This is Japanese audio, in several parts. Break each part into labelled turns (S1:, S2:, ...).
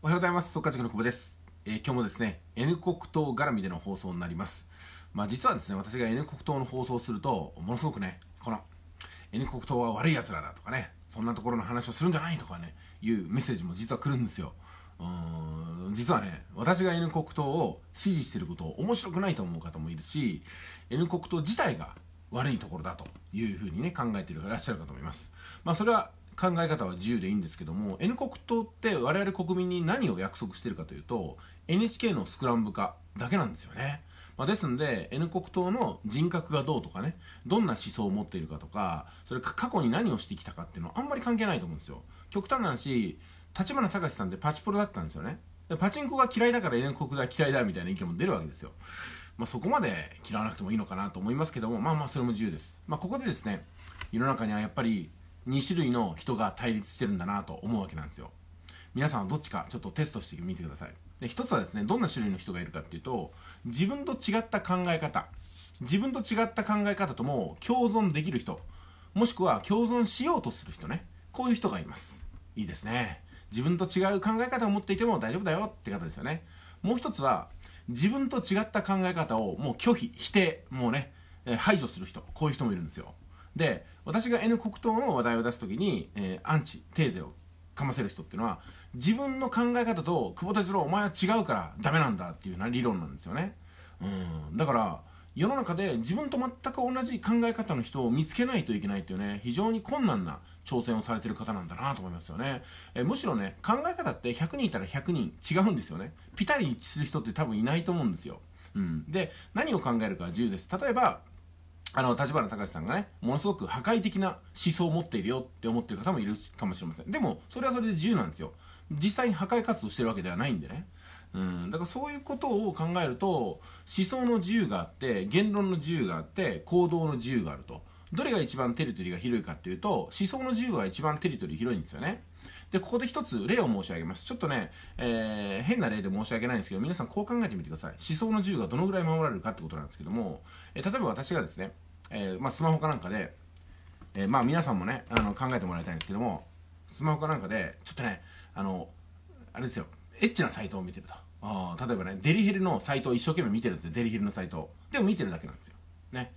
S1: おはようございます。速稼塾の久保です。えー、今日もですね、N 国党絡みでの放送になります。まあ実はですね、私が N 国党の放送をすると、ものすごくね、この N 国党は悪い奴らだとかね、そんなところの話をするんじゃないとかね、いうメッセージも実は来るんですよ。うーん、実はね、私が N 国党を支持してることを面白くないと思う方もいるし、N 国党自体が悪いところだというふうにね、考えていらっしゃるかと思います。まあそれは考え方は自由でいいんですけども N 国党って我々国民に何を約束してるかというと NHK のスクランブル化だけなんですよね、まあ、ですんで N 国党の人格がどうとかねどんな思想を持っているかとかそれか過去に何をしてきたかっていうのはあんまり関係ないと思うんですよ極端な話立花隆さんってパチプロだったんですよねパチンコが嫌いだから N 国が嫌いだみたいな意見も出るわけですよまあ、そこまで嫌わなくてもいいのかなと思いますけどもまあまあそれも自由ですまあここでですね世の中にはやっぱり2種類の人が対立してるんだなと思うわけなんですよ皆さんはどっちかちょっとテストしてみてくださいで一つはですねどんな種類の人がいるかっていうと自分と違った考え方自分と違った考え方とも共存できる人もしくは共存しようとする人ねこういう人がいますいいですね自分と違う考え方を持っていても大丈夫だよって方ですよねもう一つは自分と違った考え方をもう拒否否定もうね排除する人こういう人もいるんですよで私が N 国党の話題を出す時に、えー、アンチテーゼをかませる人っていうのは自分の考え方と久保田次郎お前は違うからダメなんだっていうな理論なんですよねうんだから世の中で自分と全く同じ考え方の人を見つけないといけないっていうね非常に困難な挑戦をされてる方なんだなと思いますよねえむしろね考え方って100人いたら100人違うんですよねピタリ一致する人って多分いないと思うんですよ、うん、で何を考えるかは自由です例えばあの、立花隆さんがね、ものすごく破壊的な思想を持っているよって思ってる方もいるかもしれません。でも、それはそれで自由なんですよ。実際に破壊活動してるわけではないんでね。うん、だからそういうことを考えると、思想の自由があって、言論の自由があって、行動の自由があると。どれが一番テリトリーが広いかっていうと、思想の自由は一番テリトリー広いんですよね。で、ここで一つ例を申し上げます。ちょっとね、えー、変な例で申し訳ないんですけど、皆さんこう考えてみてください。思想の自由がどのぐらい守られるかってことなんですけども、えー、例えば私がですね、えー、まあ、スマホかなんかで、えまあ皆さんもね、あの考えてもらいたいんですけども、スマホかなんかで、ちょっとね、あの、あれですよ、エッチなサイトを見てると。あ例えばね、デリヘルのサイトを一生懸命見てるんですよ、デリヘルのサイトでも見てるだけなんですよ。ね。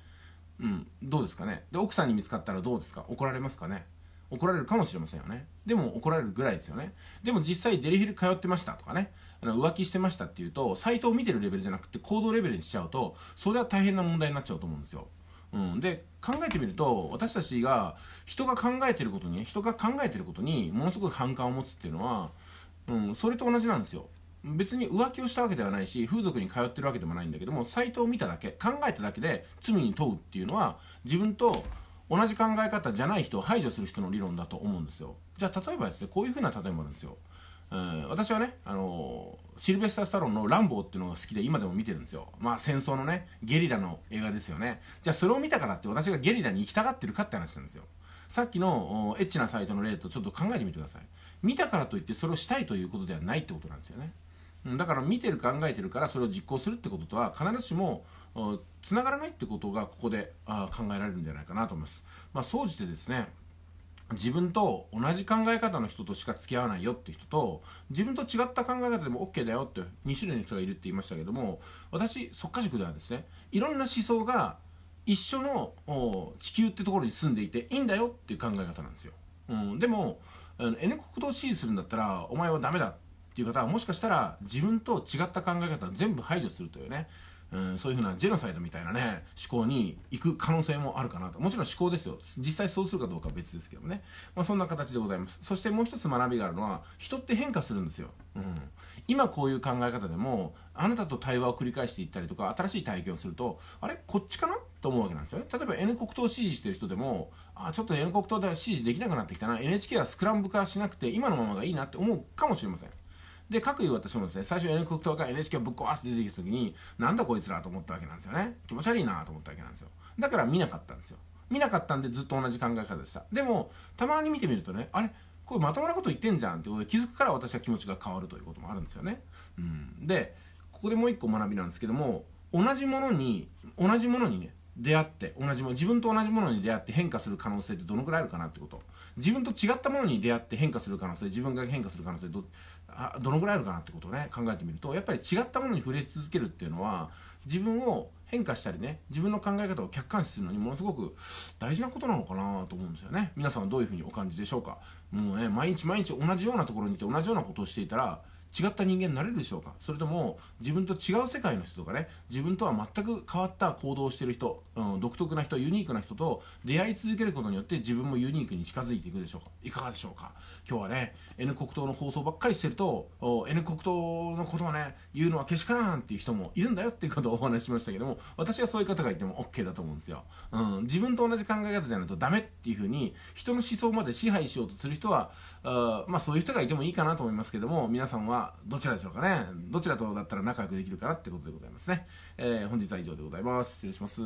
S1: うん、どうですかね。で、奥さんに見つかったらどうですか怒られますかね怒られるかもしれませんよね。でも怒られるぐらいですよね。でも実際デリヘル通ってましたとかね、あの浮気してましたっていうと、サイトを見てるレベルじゃなくて行動レベルにしちゃうと、それは大変な問題になっちゃうと思うんですよ。うん、で考えてみると私たちが人が考えてることに人が考えてることにものすごく反感を持つっていうのは、うん、それと同じなんですよ別に浮気をしたわけではないし風俗に通ってるわけでもないんだけどもサイトを見ただけ考えただけで罪に問うっていうのは自分と同じ考え方じゃない人を排除する人の理論だと思うんですよじゃあ例えばですねこういうふうな例えもあるんですようん私はね、あのー、シルベスター・スタロンの「ランボー」っていうのが好きで今でも見てるんですよまあ戦争のねゲリラの映画ですよねじゃあそれを見たからって私がゲリラに行きたがってるかって話なんですよさっきのエッチなサイトの例とちょっと考えてみてください見たからといってそれをしたいということではないってことなんですよねだから見てる考えてるからそれを実行するってこととは必ずしもつながらないってことがここであ考えられるんじゃないかなと思います。まあ、総じてですね自分と同じ考え方の人としか付き合わないよって人と自分と違った考え方でも OK だよって2種類の人がいるって言いましたけども私即家塾ではですねいろんな思想が一緒の地球ってところに住んでいていいんだよっていう考え方なんですよ、うん、でも N 国と支持するんだったらお前はダメだっていう方はもしかしたら自分と違った考え方全部排除するというねうん、そういうふうなジェノサイドみたいなね、思考に行く可能性もあるかなと。もちろん思考ですよ。実際そうするかどうかは別ですけどね。まあ、そんな形でございます。そしてもう一つ学びがあるのは、人って変化するんですよ。うん。今こういう考え方でも、あなたと対話を繰り返していったりとか、新しい体験をすると、あれこっちかなと思うわけなんですよね。例えば N 国党を支持してる人でも、あ、ちょっと N 国党では支持できなくなってきたな。NHK はスクランブ化しなくて、今のままがいいなって思うかもしれません。で、各いう私もですね、最初 NHK が NHK をぶっ壊して出てきた時に、なんだこいつらと思ったわけなんですよね。気持ち悪いなと思ったわけなんですよ。だから見なかったんですよ。見なかったんでずっと同じ考え方でした。でも、たまに見てみるとね、あれこれまともなこと言ってんじゃんってことで気づくから私は気持ちが変わるということもあるんですよね。うん。で、ここでもう一個学びなんですけども、同じものに、同じものにね、出会って同じも自分と同じものに出会って変化する可能性ってどのくらいあるかなってこと自分と違ったものに出会って変化する可能性自分が変化する可能性どあどのぐらいあるかなってことをね考えてみるとやっぱり違ったものに触れ続けるっていうのは自分を変化したりね自分の考え方を客観視するのにものすごく大事なことなのかなと思うんですよね皆さんはどういうふうにお感じでしょうかもうね毎日毎日同じようなところにいて同じようなことをしていたら違った人間になれるでしょうかそれとも自分と違う世界の人とかね自分とは全く変わった行動をしてる人、うん、独特な人ユニークな人と出会い続けることによって自分もユニークに近づいていくでしょうかいかがでしょうか今日はね N 国党の放送ばっかりしてると N 国党のことをね言うのはけしからんっていう人もいるんだよっていうことをお話ししましたけども私はそういう方がいても OK だと思うんですよ、うん、自分と同じ考え方じゃないとダメっていうふうに人の思想まで支配しようとする人はあまあそういう人がいてもいいかなと思いますけども皆さんはどちらでしょうかね。どちらとだったら仲良くできるかなってことでございますね。えー、本日は以上でございます。失礼します。